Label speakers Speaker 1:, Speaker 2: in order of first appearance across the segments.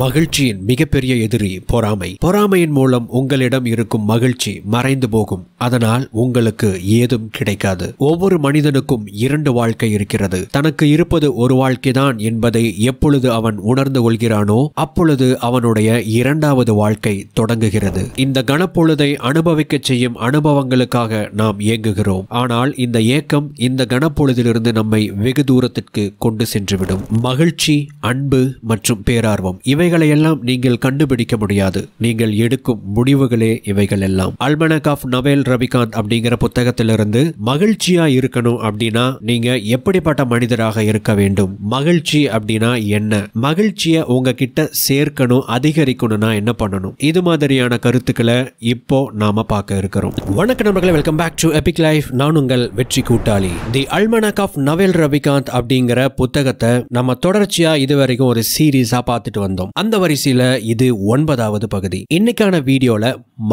Speaker 1: மகிழ்ச்சியின் மிகப்பெரிய எதிரி பொறாமை பொறாமையின் மூலம் உங்களிடம் இருக்கும் மகிழ்ச்சி மறைந்து போகும் அதனால் உங்களுக்கு ஏதும் கிடைக்காது ஒவ்வொரு மனிதனுக்கும் இரண்டு வாழ்க்கை இருக்கிறது தனக்கு இருப்பது ஒரு வாழ்க்கைதான் என்பதை எப்பொழுது அவன் உணர்ந்து கொள்கிறானோ அப்பொழுது அவனுடைய இரண்டாவது வாழ்க்கை தொடங்குகிறது இந்த கனப்பொழுதை அனுபவிக்க செய்யும் அனுபவங்களுக்காக நாம் இயங்குகிறோம் ஆனால் இந்த ஏக்கம் இந்த கனப்பொழுதிலிருந்து நம்மை வெகு தூரத்திற்கு கொண்டு சென்றுவிடும் மகிழ்ச்சி அன்பு மற்றும் பேரார்வம் இவைகளையெல்லாம் நீங்கள் கண்டுபிடிக்க முடியாது நீங்கள் எடுக்கும் முடிவுகளே இவைகள் எல்லாம் அல்மனக் ஆஃப் நவேல் ரவிகாந்த் அப்படிங்கிற புத்தகத்திலிருந்து மகிழ்ச்சியா இருக்கணும் அப்படின்னா நீங்க எப்படிப்பட்ட மனிதராக இருக்க வேண்டும் மகிழ்ச்சி அப்படின்னா என்ன மகிழ்ச்சியை உங்ககிட்ட சேர்க்கணும் அதிகரிக்கணும்னா என்ன பண்ணணும் இது மாதிரியான கருத்துக்களை இப்போ நாம பார்க்க இருக்கிறோம் வணக்க நண்பர்களை welcome back to epic life நான் உங்கள் வெற்றி கூட்டாளி தி அல்மனக் ஆஃப் நவேல் ரவிகாந்த் அப்படிங்கிற புத்தகத்தை நம்ம தொடர்ச்சியா இது வரைக்கும் ஒரு சீரீஸா பார்த்துட்டு வந்தோம் பார்த்தோம் அந்த வரிசையில இது ஒன்பதாவது பகுதி இன்னைக்கான வீடியோல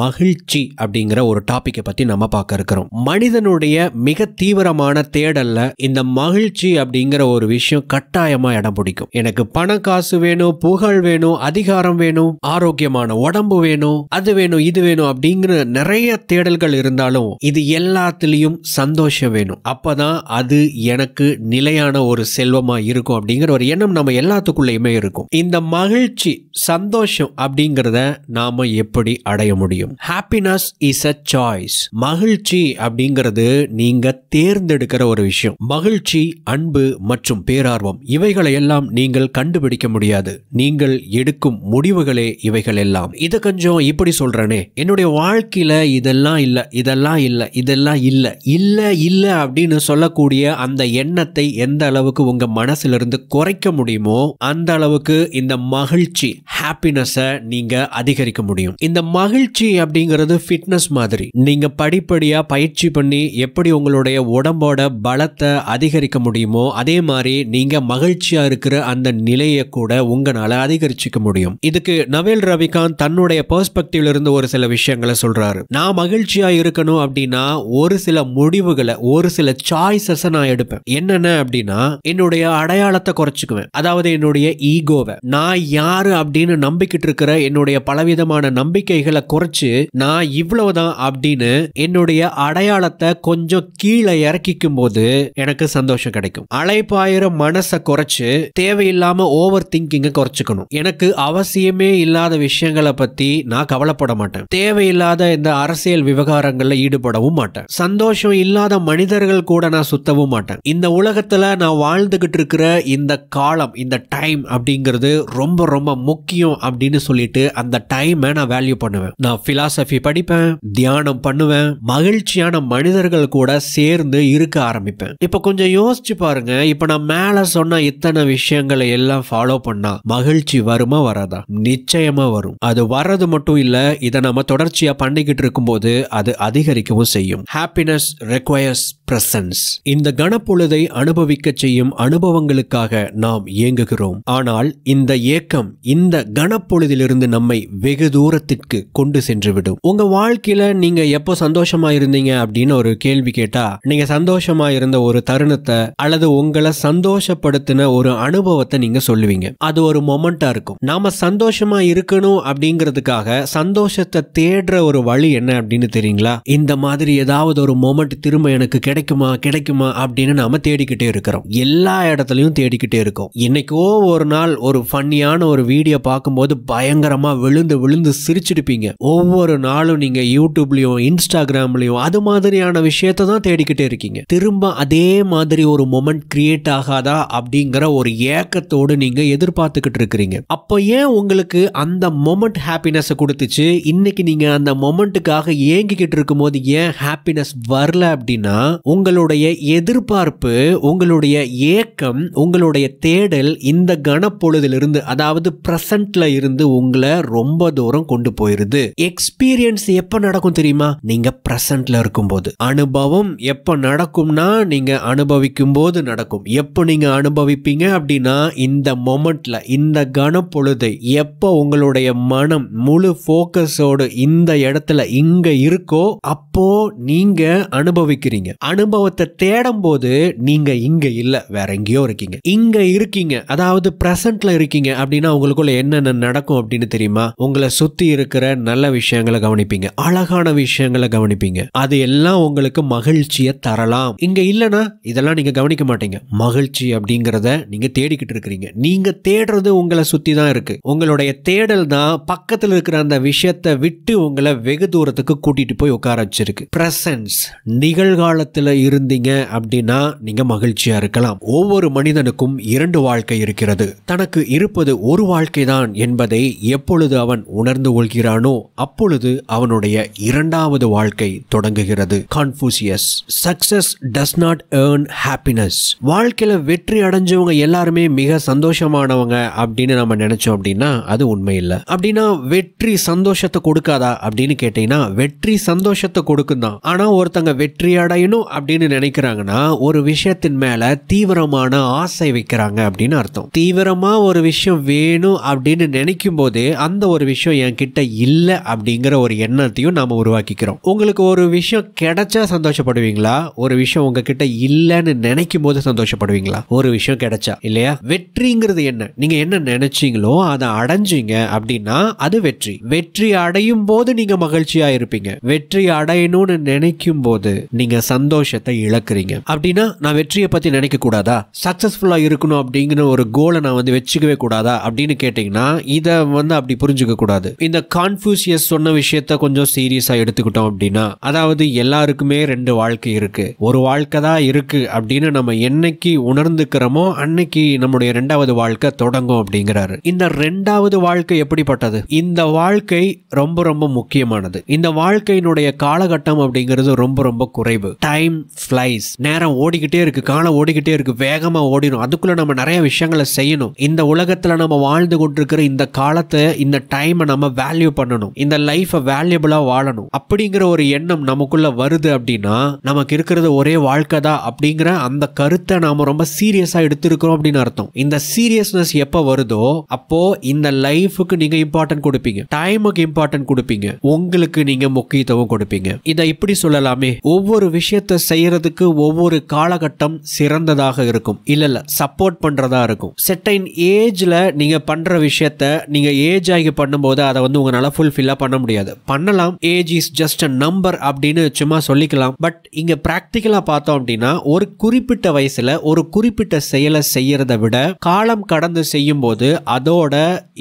Speaker 1: மகிழ்ச்சி அப்படிங்கிற ஒரு டாப்பிக்கை பத்தி நம்ம பார்க்க இருக்கிறோம் மனிதனுடைய மிக தீவிரமான தேடல்ல இந்த மகிழ்ச்சி அப்படிங்கிற ஒரு விஷயம் கட்டாயமா இடம் பிடிக்கும் எனக்கு பண காசு வேணும் புகழ் வேணும் அதிகாரம் வேணும் ஆரோக்கியமான உடம்பு வேணும் அது வேணும் இது வேணும் அப்படிங்கிற நிறைய தேடல்கள் இருந்தாலும் இது எல்லாத்திலையும் சந்தோஷம் வேணும் அப்பதான் அது எனக்கு நிலையான ஒரு செல்வமா இருக்கும் அப்படிங்கிற ஒரு எண்ணம் நம்ம எல்லாத்துக்குள்ளயுமே இருக்கும் இந்த மகிழ்ச்சி மகிழ்ச்சி சந்தோஷம் அப்படிங்கிறத நாம எப்படி அடைய முடியும் ஹாப்பினஸ் இஸ் அ சாய்ஸ் மகிழ்ச்சி அப்படிங்கிறது நீங்க தேர்ந்தெடுக்கிற ஒரு விஷயம் மகிழ்ச்சி அன்பு மற்றும் பேரார்வம் இவைகளை எல்லாம் நீங்கள் கண்டுபிடிக்க முடியாது நீங்கள் எடுக்கும் முடிவுகளே இவைகள் எல்லாம் இதை கொஞ்சம் இப்படி சொல்றேனே என்னுடைய வாழ்க்கையில இதெல்லாம் இல்ல இதெல்லாம் இல்ல இதெல்லாம் இல்ல இல்ல இல்ல அப்படின்னு சொல்லக்கூடிய அந்த எண்ணத்தை எந்த அளவுக்கு உங்க மனசிலிருந்து குறைக்க முடியுமோ அந்த அளவுக்கு இந்த மக மகிழ்ச்சி ஹாப்பினஸை நீங்கள் அதிகரிக்க முடியும் இந்த மகிழ்ச்சி அப்படிங்கிறது ஃபிட்னஸ் மாதிரி நீங்கள் படிப்படியாக பயிற்சி பண்ணி எப்படி உங்களுடைய உடம்போட பலத்தை அதிகரிக்க முடியுமோ அதே மாதிரி நீங்கள் மகிழ்ச்சியாக இருக்கிற அந்த நிலையை கூட உங்களால் அதிகரிச்சுக்க முடியும் இதுக்கு நவேல் ரவிகாந்த் தன்னுடைய பெர்ஸ்பெக்டிவ்ல இருந்து ஒரு சில விஷயங்களை சொல்றாரு நான் மகிழ்ச்சியா இருக்கணும் அப்படின்னா ஒரு சில முடிவுகளை ஒரு சில சாய்ஸஸ் நான் எடுப்பேன் என்னென்ன அப்படின்னா என்னுடைய அடையாளத்தை குறைச்சிக்குவேன் அதாவது என்னுடைய ஈகோவை நான் யாரு அப்படின்னு நம்பிக்கிட்டு இருக்கிற என்னுடைய பலவிதமான நம்பிக்கைகளை குறைச்சு நான் இவ்வளவுதான் அப்படின்னு என்னுடைய அடையாளத்தை கொஞ்சம் கீழே இறக்கிக்கும் போது எனக்கு சந்தோஷம் கிடைக்கும் அலைப்பாயிர மனசை குறைச்சு தேவையில்லாம ஓவர் திங்கிங்க குறைச்சிக்கணும் எனக்கு அவசியமே இல்லாத விஷயங்களை பத்தி நான் கவலைப்பட மாட்டேன் தேவையில்லாத இந்த அரசியல் விவகாரங்கள்ல ஈடுபடவும் மாட்டேன் சந்தோஷம் இல்லாத மனிதர்கள் கூட நான் சுத்தவும் மாட்டேன் இந்த உலகத்துல நான் வாழ்ந்துகிட்டு இருக்கிற இந்த காலம் இந்த டைம் அப்படிங்கிறது ரொம்ப ரொம்ப முக்கியம் அப்படின்னு சொல்லிட்டு அந்த டைமை நான் வேல்யூ பண்ணுவேன் நான் பிலாசபி படிப்பேன் தியானம் பண்ணுவேன் மகிழ்ச்சியான மனிதர்கள் கூட சேர்ந்து இருக்க ஆரம்பிப்பேன் இப்ப கொஞ்சம் யோசிச்சு பாருங்க இப்ப நான் மேல சொன்ன இத்தனை விஷயங்களை எல்லாம் ஃபாலோ பண்ணா மகிழ்ச்சி வருமா வராதா நிச்சயமா வரும் அது வர்றது மட்டும் இல்ல இதை நம்ம தொடர்ச்சியா பண்ணிக்கிட்டு இருக்கும்போது அது அதிகரிக்கவும் செய்யும் ஹாப்பினஸ் ரெக்வயர்ஸ் பிரசன்ஸ் இந்த கனப்பொழுதை அனுபவிக்க செய்யும் அனுபவங்களுக்காக நாம் இயங்குகிறோம் ஆனால் இந்த ஏக்கம் இந்த கனப்பொழுதிலிருந்து நம்மை வெகு தூரத்திற்கு கொண்டு சென்றுவிடும் உங்க வாழ்க்கையில நீங்க எப்போ சந்தோஷமா இருந்தீங்க அப்படின்னு ஒரு கேள்வி கேட்டா நீங்க சந்தோஷமா இருந்த ஒரு தருணத்தை அல்லது உங்களை சந்தோஷப்படுத்தின ஒரு அனுபவத்தை நீங்க சொல்லுவீங்க அது ஒரு மொமெண்டா இருக்கும் நாம சந்தோஷமா இருக்கணும் அப்படிங்கிறதுக்காக சந்தோஷத்தை தேடுற ஒரு வழி என்ன அப்படின்னு தெரியுங்களா இந்த மாதிரி ஏதாவது ஒரு மொமெண்ட் திரும்ப எனக்கு கிடைக்க கிடைக்குமா கிடைக்குமா அப்படின்னு நாம தேடிக்கிட்டே இருக்கிறோம் எல்லா இடத்துலையும் தேடிக்கிட்டே இருக்கோம் என்னைக்கோ ஒரு நாள் ஒரு ஃபன்னியான ஒரு வீடியோ பார்க்கும்போது பயங்கரமா விழுந்து விழுந்து சிரிச்சிருப்பீங்க ஒவ்வொரு நாளும் நீங்க யூடியூப்லயும் இன்ஸ்டாகிராம்லயும் அது மாதிரியான விஷயத்த தான் தேடிக்கிட்டே இருக்கீங்க திரும்ப அதே மாதிரி ஒரு மொமெண்ட் கிரியேட் ஆகாதா அப்படிங்கிற ஒரு ஏக்கத்தோடு நீங்க எதிர்பார்த்துக்கிட்டு இருக்கிறீங்க அப்போ ஏன் உங்களுக்கு அந்த மொமெண்ட் ஹாப்பினஸ் கொடுத்துச்சு இன்னைக்கு நீங்க அந்த மொமெண்ட்டுக்காக ஏங்கிக்கிட்டு இருக்கும்போது ஏன் ஹாப்பினஸ் வரல அப்படின்னா உங்களுடைய எதிர்பார்ப்பு உங்களுடைய ஏக்கம் உங்களுடைய தேடல் இந்த கணப்பொழுதிலிருந்து அதாவது பிரசன்ட்ல இருந்து உங்களை ரொம்ப தூரம் கொண்டு போயிருது எக்ஸ்பீரியன்ஸ் எப்ப நடக்கும் தெரியுமா நீங்க ப்ரெசண்ட்ல இருக்கும்போது அனுபவம் எப்ப நடக்கும்னா நீங்க அனுபவிக்கும் போது நடக்கும் எப்ப நீங்க அனுபவிப்பீங்க அப்படின்னா இந்த மொமெண்ட்ல இந்த கணப்பொழுது எப்ப உங்களுடைய மனம் முழு போக்கஸோடு இந்த இடத்துல இங்க இருக்கோ அப்போ நீங்க அனுபவிக்கிறீங்க அனுபவத்தை தேடும் போது நீங்க இங்க இல்ல வேற எங்கேயோ இருக்கீங்க இங்க இருக்கீங்க அதாவது பிரசன்ட்ல இருக்கீங்க அப்படின்னா உங்களுக்குள்ள என்னென்ன நடக்கும் அப்படின்னு தெரியுமா உங்களை சுத்தி இருக்கிற நல்ல விஷயங்களை கவனிப்பீங்க அழகான விஷயங்களை கவனிப்பீங்க அது எல்லாம் உங்களுக்கு மகிழ்ச்சியை தரலாம் இங்க இல்லனா இதெல்லாம் நீங்க கவனிக்க மாட்டீங்க மகிழ்ச்சி அப்படிங்கிறத நீங்க தேடிக்கிட்டு இருக்கிறீங்க நீங்க தேடுறது உங்களை சுத்தி தான் இருக்கு உங்களுடைய தேடல் தான் பக்கத்தில் இருக்கிற அந்த விஷயத்தை விட்டு உங்களை வெகு தூரத்துக்கு கூட்டிட்டு போய் உட்கார வச்சிருக்கு பிரசன்ஸ் நிகழ்காலத்தில் வாழ்க்கையில் இருந்தீங்க அப்படின்னா நீங்க மகிழ்ச்சியா இருக்கலாம் ஒவ்வொரு மனிதனுக்கும் இரண்டு வாழ்க்கை இருக்கிறது தனக்கு இருப்பது ஒரு வாழ்க்கை தான் என்பதை எப்பொழுது அவன் உணர்ந்து கொள்கிறானோ அப்பொழுது அவனுடைய இரண்டாவது வாழ்க்கை தொடங்குகிறது Confucius success does not earn happiness வாழ்க்கையில் வெற்றி அடைஞ்சவங்க எல்லாருமே மிக சந்தோஷமானவங்க அப்படின்னு நம்ம நினைச்சோம் அப்படின்னா அது உண்மை இல்லை அப்படின்னா வெற்றி சந்தோஷத்தை கொடுக்காதா அப்படின்னு கேட்டீங்கன்னா வெற்றி சந்தோஷத்தை கொடுக்கும் தான் ஆனா ஒருத்தங்க வெற்றி அடையணும் அப்படின்னு நினைக்கிறாங்கன்னா ஒரு விஷயத்தின் மேல தீவிரமான ஆசை வைக்கிறாங்க அப்படின்னு அர்த்தம் தீவிரமா ஒரு விஷயம் வேணும் அப்படின்னு நினைக்கும் போதே அந்த ஒரு விஷயம் என்கிட்ட இல்லை அப்படிங்கிற ஒரு எண்ணத்தையும் நாம உருவாக்கிக்கிறோம் உங்களுக்கு ஒரு விஷயம் கிடைச்சா சந்தோஷப்படுவீங்களா ஒரு விஷயம் உங்ககிட்ட இல்லைன்னு நினைக்கும் போது சந்தோஷப்படுவீங்களா ஒரு விஷயம் கிடைச்சா இல்லையா வெற்றிங்கிறது என்ன நீங்க என்ன நினைச்சீங்களோ அதை அடைஞ்சீங்க அப்படின்னா அது வெற்றி வெற்றி அடையும் போது நீங்க மகிழ்ச்சியா இருப்பீங்க வெற்றி அடையணும்னு நினைக்கும் போது நீங்க சந்தோஷம் சந்தோஷத்தை இழக்கிறீங்க அப்படின்னா நான் வெற்றியை பற்றி நினைக்கக்கூடாதா சக்சஸ்ஃபுல்லா இருக்கணும் அப்படிங்கிற ஒரு கோலை நான் வந்து வச்சுக்கவே கூடாதா அப்படின்னு கேட்டிங்கன்னா இதை வந்து அப்படி புரிஞ்சுக்க கூடாது இந்த கான்ஃபியூசியஸ் சொன்ன விஷயத்த கொஞ்சம் சீரியஸாக எடுத்துக்கிட்டோம் அப்படின்னா அதாவது எல்லாருக்குமே ரெண்டு வாழ்க்கை இருக்கு ஒரு வாழ்க்கை தான் இருக்கு அப்படின்னு நம்ம என்னைக்கு உணர்ந்துக்கிறோமோ அன்னைக்கு நம்முடைய ரெண்டாவது வாழ்க்கை தொடங்கும் அப்படிங்கிறாரு இந்த ரெண்டாவது வாழ்க்கை எப்படிப்பட்டது இந்த வாழ்க்கை ரொம்ப ரொம்ப முக்கியமானது இந்த வாழ்க்கையினுடைய காலகட்டம் அப்படிங்கிறது ரொம்ப ரொம்ப குறைவு டைம் டைம் ஃப்ளைஸ் நேரம் ஓடிக்கிட்டே இருக்கு காலம் ஓடிக்கிட்டே இருக்கு வேகமா ஓடிடும் அதுக்குள்ள நம்ம நிறைய விஷயங்களை செய்யணும் இந்த உலகத்துல நம்ம வாழ்ந்து கொண்டிருக்கிற இந்த காலத்தை இந்த டைமை நம்ம வேல்யூ பண்ணணும் இந்த லைஃபை வேல்யூபிளா வாழணும் அப்படிங்கிற ஒரு எண்ணம் நமக்குள்ள வருது அப்படின்னா நமக்கு இருக்கிறது ஒரே வாழ்க்கை தான் அப்படிங்கிற அந்த கருத்தை நாம ரொம்ப சீரியஸா எடுத்திருக்கிறோம் அப்படின்னு அர்த்தம் இந்த சீரியஸ்னஸ் எப்போ வருதோ அப்போ இந்த லைஃபுக்கு நீங்க இம்பார்ட்டன்ட் கொடுப்பீங்க டைமுக்கு இம்பார்ட்டன்ட் கொடுப்பீங்க உங்களுக்கு நீங்க முக்கியத்துவம் கொடுப்பீங்க இதை இப்படி சொல்லலாமே ஒவ்வொரு விஷயத்த செய்யறதுக்கு ஒவ்வொரு காலகட்டம் சிறந்ததாக இருக்கும் இல்ல இல்ல சப்போர்ட் பண்றதா இருக்கும் செட்டைன் ஏஜில் நீங்கள் பண்ணுற விஷயத்த நீங்கள் ஏஜ் ஆகி பண்ணும்போது அதை வந்து உங்களால் ஃபுல்ஃபில்லாக பண்ண முடியாது பண்ணலாம் age is just a number அப்படின்னு சும்மா சொல்லிக்கலாம் பட் இங்கே ப்ராக்டிக்கலாக பார்த்தோம் அப்படின்னா ஒரு குறிப்பிட்ட வயசில் ஒரு குறிப்பிட்ட செயலை செய்யறதை விட காலம் கடந்து செய்யும் போது அதோட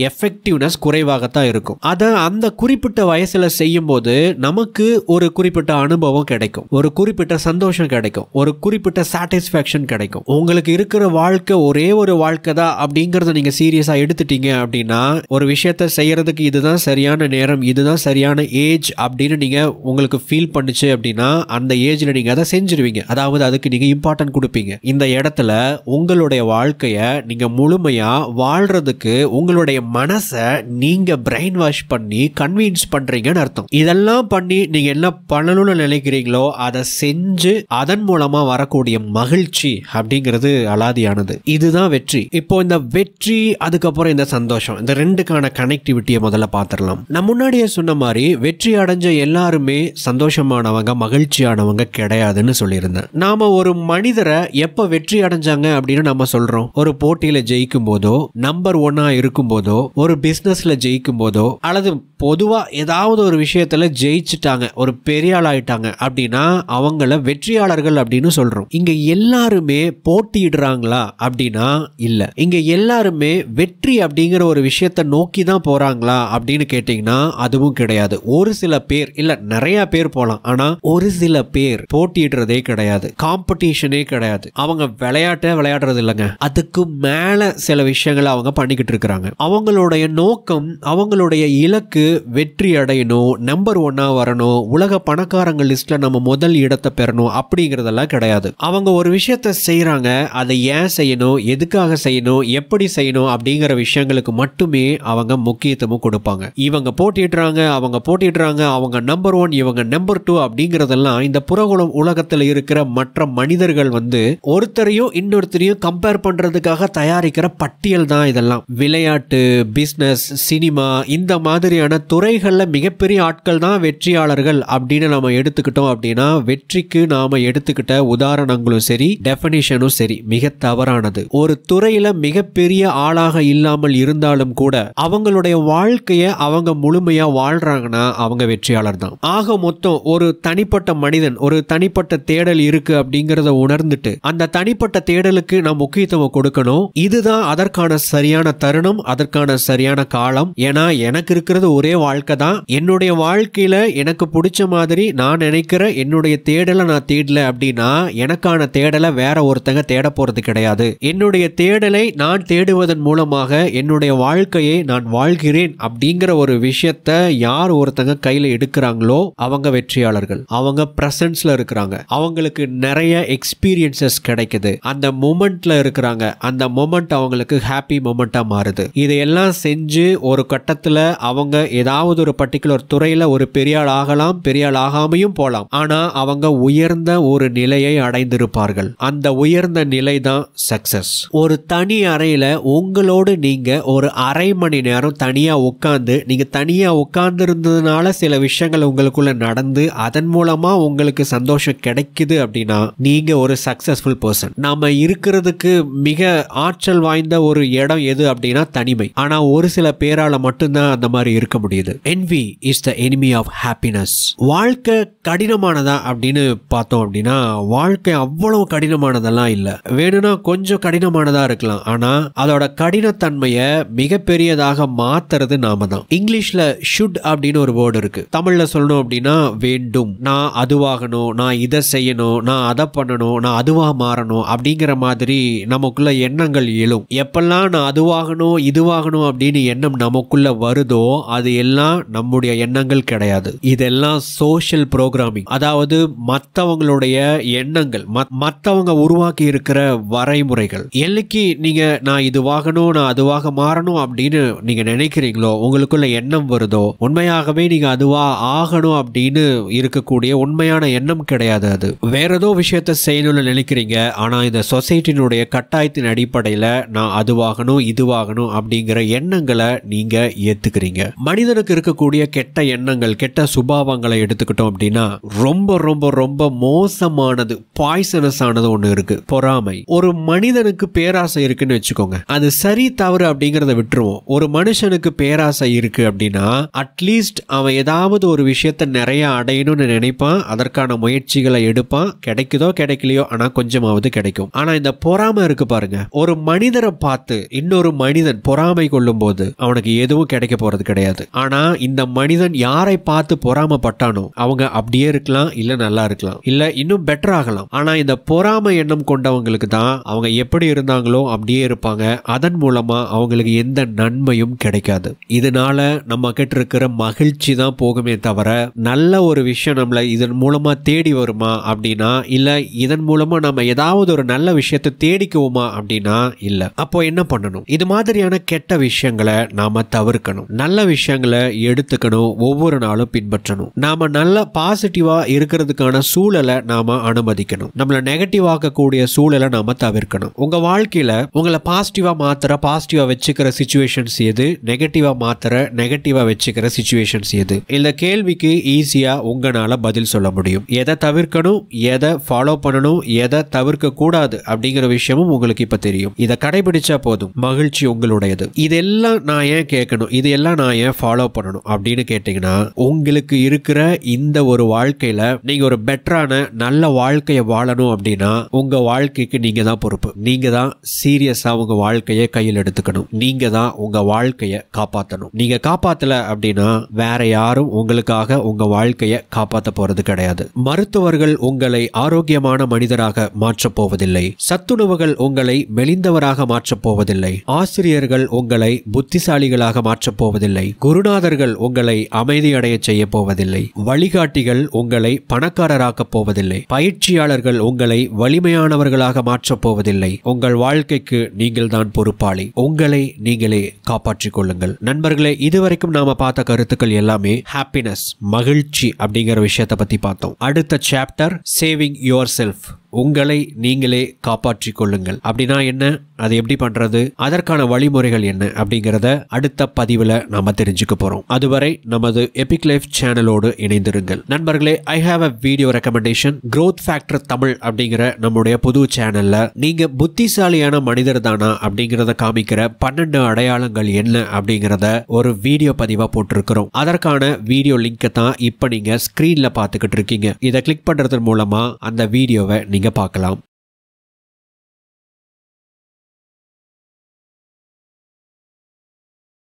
Speaker 1: எஃபெக்டிவ்னஸ் குறைவாகத்தான் இருக்கும் அதை அந்த குறிப்பிட்ட வயசுல செய்யும் போது நமக்கு ஒரு குறிப்பிட்ட அனுபவம் கிடைக்கும் ஒரு குறிப்பிட்ட சந்தோஷம் கிடைக்கும் ஒரு குறிப்பிட்ட சாட்டிஸ்ஃபேக்ஷன் கிடைக்கும் உங்களுக்கு இருக்கிற வாழ்க்கை ஒரே ஒரு வாழ்க்கை தான் அப்படிங்கிறத நீங்கள் சீரியஸாக எடுத்துட்டீங்க அப்படின்னா ஒரு விஷயத்த செய்யறதுக்கு இதுதான் சரியான நேரம் இதுதான் சரியான ஏஜ் அப்படின்னு நீங்கள் உங்களுக்கு ஃபீல் பண்ணுச்சு அப்படின்னா அந்த ஏஜில் நீங்கள் அதை செஞ்சிருவீங்க அதாவது அதுக்கு நீங்கள் இம்பார்ட்டன்ட் கொடுப்பீங்க இந்த இடத்துல உங்களுடைய வாழ்க்கையை நீங்கள் முழுமையாக வாழ்கிறதுக்கு உங்களுடைய மனசை நீங்கள் பிரெயின் வாஷ் பண்ணி கன்வீன்ஸ் பண்ணுறீங்கன்னு அர்த்தம் இதெல்லாம் பண்ணி நீங்கள் என்ன பண்ணணும்னு நினைக்கிறீங்களோ அதை செஞ்சு செஞ்சு அதன் மூலமா வரக்கூடிய மகிழ்ச்சி அப்படிங்கிறது அலாதியானது இதுதான் வெற்றி இப்போ இந்த வெற்றி அதுக்கப்புறம் இந்த சந்தோஷம் இந்த ரெண்டுக்கான கனெக்டிவிட்டியை முதல்ல பார்த்துடலாம் நான் முன்னாடியே சொன்ன மாதிரி வெற்றி அடைஞ்ச எல்லாருமே சந்தோஷமானவங்க மகிழ்ச்சியானவங்க கிடையாதுன்னு சொல்லியிருந்தேன் நாம ஒரு மனிதரை எப்ப வெற்றி அடைஞ்சாங்க அப்படின்னு நம்ம சொல்றோம் ஒரு போட்டியில ஜெயிக்கும் போதோ நம்பர் ஒன்னா இருக்கும் போதோ ஒரு பிசினஸ்ல ஜெயிக்கும் போதோ அல்லது பொதுவா ஏதாவது ஒரு விஷயத்துல ஜெயிச்சுட்டாங்க ஒரு பெரிய ஆள் ஆயிட்டாங்க அப்படின்னா அவங்கள வெற்றியாளர்கள் அப்படின்னு சொல்றோம் இங்க எல்லாருமே போட்டியிடுறாங்களா அப்படின்னா இல்ல இங்க எல்லாருமே வெற்றி அப்படிங்கிற ஒரு விஷயத்த நோக்கி தான் போறாங்களா அப்படின்னு கேட்டீங்கன்னா அதுவும் கிடையாது ஒரு சில பேர் இல்ல நிறைய பேர் போலாம் ஆனா ஒரு சில பேர் போட்டியிடுறதே கிடையாது காம்படிஷனே கிடையாது அவங்க விளையாட்டே விளையாடுறது இல்லைங்க அதுக்கு மேல சில விஷயங்களை அவங்க பண்ணிக்கிட்டு இருக்கிறாங்க அவங்களுடைய நோக்கம் அவங்களுடைய இலக்கு வெற்றி அடையணும் நம்பர் ஒன்னா வரணும் உலக பணக்காரங்க லிஸ்ட்ல நம்ம முதல் இடத்தை பெற வரணும் அப்படிங்கிறதெல்லாம் கிடையாது அவங்க ஒரு விஷயத்த செய்கிறாங்க அதை ஏன் செய்யணும் எதுக்காக செய்யணும் எப்படி செய்யணும் அப்படிங்கிற விஷயங்களுக்கு மட்டுமே அவங்க முக்கியத்துவம் கொடுப்பாங்க இவங்க போட்டிடுறாங்க அவங்க போட்டிடுறாங்க அவங்க நம்பர் ஒன் இவங்க நம்பர் டூ அப்படிங்கிறதெல்லாம் இந்த புறகுலம் உலகத்தில் இருக்கிற மற்ற மனிதர்கள் வந்து ஒருத்தரையும் இன்னொருத்தரையும் கம்பேர் பண்றதுக்காக தயாரிக்கிற பட்டியல் தான் இதெல்லாம் விளையாட்டு பிஸ்னஸ் சினிமா இந்த மாதிரியான துறைகளில் மிகப்பெரிய ஆட்கள் தான் வெற்றியாளர்கள் அப்படின்னு நம்ம எடுத்துக்கிட்டோம் அப்படின்னா வெற்றிக்கு நாம எடுத்துக்கிட்ட உதாரணங்களும் சரி டெபனிஷனும் சரி மிக தவறானது ஒரு துறையில மிகப்பெரிய ஆளாக இல்லாமல் இருந்தாலும் கூட அவங்களுடைய வாழ்க்கையை அவங்க முழுமையா வாழ்றாங்கன்னா அவங்க வெற்றியாளர் தான் ஆக மொத்தம் ஒரு தனிப்பட்ட மனிதன் ஒரு தனிப்பட்ட தேடல் இருக்கு அப்படிங்கறத உணர்ந்துட்டு அந்த தனிப்பட்ட தேடலுக்கு நாம் முக்கியத்துவம் கொடுக்கணும் இதுதான் அதற்கான சரியான தருணம் அதற்கான சரியான காலம் ஏன்னா எனக்கு இருக்கிறது ஒரே வாழ்க்கை தான் என்னுடைய வாழ்க்கையில எனக்கு பிடிச்ச மாதிரி நான் நினைக்கிற என்னுடைய தேடலை நான் தேடல அப்படின்னா எனக்கான தேடலை வேற ஒருத்தங்க தேட போறது கிடையாது என்னுடைய தேடலை நான் தேடுவதன் மூலமாக என்னுடைய வாழ்க்கையை நான் வாழ்கிறேன் அப்படிங்கிற ஒரு விஷயத்த யார் ஒருத்தங்க கையில எடுக்கிறாங்களோ அவங்க வெற்றியாளர்கள் அவங்க பிரசன்ஸ்ல இருக்கிறாங்க அவங்களுக்கு நிறைய எக்ஸ்பீரியன்சஸ் கிடைக்குது அந்த மூமெண்ட்ல இருக்கிறாங்க அந்த மூமெண்ட் அவங்களுக்கு ஹாப்பி மூமெண்டா மாறுது இதையெல்லாம் செஞ்சு ஒரு கட்டத்துல அவங்க ஏதாவது ஒரு பர்டிகுலர் துறையில ஒரு பெரியாள் ஆகலாம் பெரியாள் ஆகாமையும் போகலாம் ஆனா அவங்க உயர் உயர்ந்த ஒரு நிலையை அடைந்திருப்பார்கள் அந்த உயர்ந்த நிலை தான் சக்சஸ் ஒரு தனி அறையில உங்களோடு நீங்க ஒரு அரை மணி நேரம் தனியா உட்காந்து நீங்க தனியா உட்கார்ந்து இருந்ததுனால சில விஷயங்கள் உங்களுக்குள்ள நடந்து அதன் மூலமா உங்களுக்கு சந்தோஷம் கிடைக்குது அப்படின்னா நீங்க ஒரு சக்சஸ்ஃபுல் பர்சன் நாம இருக்கிறதுக்கு மிக ஆற்றல் வாய்ந்த ஒரு இடம் எது அப்படின்னா தனிமை ஆனா ஒரு சில பேரால மட்டும்தான் அந்த மாதிரி இருக்க முடியுது envy is the enemy of happiness வாழ்க்கை கடினமானதா அப்படின்னு பார்த்தோம் அப்படின்னா வாழ்க்கை அவ்வளவு கடினமானதெல்லாம் இல்லை வேணும்னா கொஞ்சம் கடினமானதாக இருக்கலாம் ஆனால் அதோட கடினத்தன்மையை மிகப்பெரியதாக மாத்துறது நாம தான் இங்கிலீஷில் ஷுட் அப்படின்னு ஒரு வேர்டு இருக்கு தமிழில் சொல்லணும் அப்படின்னா வேண்டும் நான் அதுவாகணும் நான் இதை செய்யணும் நான் அதை பண்ணணும் நான் அதுவாக மாறணும் அப்படிங்கிற மாதிரி நமக்குள்ள எண்ணங்கள் எழும் எப்பெல்லாம் நான் அதுவாகணும் இதுவாகணும் அப்படின்னு எண்ணம் நமக்குள்ள வருதோ அது எல்லாம் நம்முடைய எண்ணங்கள் கிடையாது இதெல்லாம் சோஷியல் ப்ரோக்ராமிங் அதாவது மற்ற மற்றவங்களுடைய எண்ணங்கள் மற்றவங்க உருவாக்கி இருக்கிற வரைமுறைகள் என்னைக்கு நீங்க நான் இதுவாகணும் நான் அதுவாக மாறணும் அப்படின்னு நீங்க நினைக்கிறீங்களோ உங்களுக்குள்ள எண்ணம் வருதோ உண்மையாகவே நீங்க அதுவா ஆகணும் அப்படின்னு இருக்கக்கூடிய உண்மையான எண்ணம் கிடையாது அது வேற ஏதோ விஷயத்த செய்யணும்னு நினைக்கிறீங்க ஆனா இந்த சொசைட்டினுடைய கட்டாயத்தின் அடிப்படையில நான் அதுவாகணும் இதுவாகணும் அப்படிங்கிற எண்ணங்களை நீங்க ஏத்துக்கிறீங்க மனிதனுக்கு இருக்கக்கூடிய கெட்ட எண்ணங்கள் கெட்ட சுபாவங்களை எடுத்துக்கிட்டோம் அப்படின்னா ரொம்ப ரொம்ப ரொம்ப மோசமானது பாய்சனஸ் ஆனது ஒன்று இருக்கு பொறாமை ஒரு மனிதனுக்கு பேராசை இருக்குன்னு வச்சுக்கோங்க அது சரி தவறு அப்படிங்கிறத விட்டுருவோம் ஒரு மனுஷனுக்கு பேராசை இருக்கு அப்படின்னா அட்லீஸ்ட் அவன் ஏதாவது ஒரு விஷயத்த நிறைய அடையணும்னு நினைப்பான் அதற்கான முயற்சிகளை எடுப்பான் கிடைக்குதோ கிடைக்கலையோ ஆனா கொஞ்சமாவது கிடைக்கும் ஆனா இந்த பொறாமை இருக்கு பாருங்க ஒரு மனிதரை பார்த்து இன்னொரு மனிதன் பொறாமை கொள்ளும் போது அவனுக்கு எதுவும் கிடைக்க போறது கிடையாது ஆனா இந்த மனிதன் யாரை பார்த்து பொறாமப்பட்டானோ அவங்க அப்படியே இருக்கலாம் இல்ல நல்லா இருக்கலாம் ஆகலாம் இல்ல இன்னும் பெட்டர் ஆகலாம் ஆனா இந்த பொறாமை எண்ணம் கொண்டவங்களுக்கு தான் அவங்க எப்படி இருந்தாங்களோ அப்படியே இருப்பாங்க அதன் மூலமா அவங்களுக்கு எந்த நன்மையும் கிடைக்காது இதனால நம்ம கிட்ட இருக்கிற மகிழ்ச்சி தான் போகுமே தவிர நல்ல ஒரு விஷயம் நம்மளை இதன் மூலமா தேடி வருமா அப்படின்னா இல்ல இதன் மூலமா நம்ம ஏதாவது ஒரு நல்ல விஷயத்தை தேடிக்குவோமா அப்படின்னா இல்ல அப்போ என்ன பண்ணணும் இது மாதிரியான கெட்ட விஷயங்களை நாம தவிர்க்கணும் நல்ல விஷயங்களை எடுத்துக்கணும் ஒவ்வொரு நாளும் பின்பற்றணும் நாம நல்ல பாசிட்டிவா இருக்கிறதுக்கான சூ சூழலை நாம அனுமதிக்கணும் நம்மளை நெகட்டிவ் ஆகக்கூடிய சூழலை நாம தவிர்க்கணும் உங்க வாழ்க்கையில உங்களை பாசிட்டிவா மாத்திர பாசிட்டிவா வச்சுக்கிற சுச்சுவேஷன்ஸ் எது நெகட்டிவா மாத்திர நெகட்டிவா வச்சுக்கிற சுச்சுவேஷன்ஸ் எது இந்த கேள்விக்கு ஈஸியா உங்களால பதில் சொல்ல முடியும் எதை தவிர்க்கணும் எதை ஃபாலோ பண்ணணும் எதை தவிர்க்க கூடாது அப்படிங்கிற விஷயமும் உங்களுக்கு இப்ப தெரியும் இதை கடைபிடிச்சா போதும் மகிழ்ச்சி உங்களுடையது இதெல்லாம் நான் ஏன் கேட்கணும் இதெல்லாம் நான் ஏன் ஃபாலோ பண்ணணும் அப்படின்னு கேட்டீங்கன்னா உங்களுக்கு இருக்கிற இந்த ஒரு வாழ்க்கையில நீங்க ஒரு பெட்டர் பெட்டரான நல்ல வாழ்க்கையை வாழணும் அப்படின்னா உங்க வாழ்க்கைக்கு நீங்க தான் பொறுப்பு நீங்க தான் சீரியஸா உங்க வாழ்க்கையை கையில் எடுத்துக்கணும் நீங்க தான் உங்க வாழ்க்கையை காப்பாற்றணும் நீங்க காப்பாத்தல அப்படின்னா வேற யாரும் உங்களுக்காக உங்க வாழ்க்கையை காப்பாற்ற போறது கிடையாது மருத்துவர்கள் உங்களை ஆரோக்கியமான மனிதராக மாற்றப் போவதில்லை சத்துணவுகள் உங்களை மெலிந்தவராக மாற்றப் போவதில்லை ஆசிரியர்கள் உங்களை புத்திசாலிகளாக மாற்றப் போவதில்லை குருநாதர்கள் உங்களை அமைதியடைய செய்ய போவதில்லை வழிகாட்டிகள் உங்களை பணக்காரராக்க உருவாக்கப் போவதில்லை பயிற்சியாளர்கள் உங்களை வலிமையானவர்களாக மாற்றப் போவதில்லை உங்கள் வாழ்க்கைக்கு நீங்கள் தான் பொறுப்பாளி உங்களை நீங்களே காப்பாற்றிக் கொள்ளுங்கள் நண்பர்களே இதுவரைக்கும் நாம பார்த்த கருத்துக்கள் எல்லாமே ஹாப்பினஸ் மகிழ்ச்சி அப்படிங்கிற விஷயத்தை பத்தி பார்த்தோம் அடுத்த சாப்டர் சேவிங் யுவர் செல்ஃப் உங்களை நீங்களே காப்பாற்றிக் கொள்ளுங்கள் அப்படின்னா என்ன அது எப்படி பண்ணுறது அதற்கான வழிமுறைகள் என்ன அப்படிங்கிறத அடுத்த பதிவில் நாம தெரிஞ்சுக்க போகிறோம் அதுவரை நமது எபிக் லைஃப் சேனலோடு இணைந்திருங்கள் நண்பர்களே I have a video recommendation growth factor Tamil அப்படிங்கிற நம்முடைய புது சேனலில் நீங்கள் புத்திசாலியான மனிதர் தானா அப்படிங்கிறத காமிக்கிற பன்னெண்டு அடையாளங்கள் என்ன அப்படிங்கிறத ஒரு வீடியோ பதிவாக போட்டிருக்கிறோம் அதற்கான வீடியோ லிங்கை தான் இப்போ நீங்கள் ஸ்க்ரீனில் பார்த்துக்கிட்டு இருக்கீங்க இதை கிளிக் பண்ணுறதன் மூலமாக அந்த வீடியோவை நீங்கள் நீங்கள் பார்க்கலாம்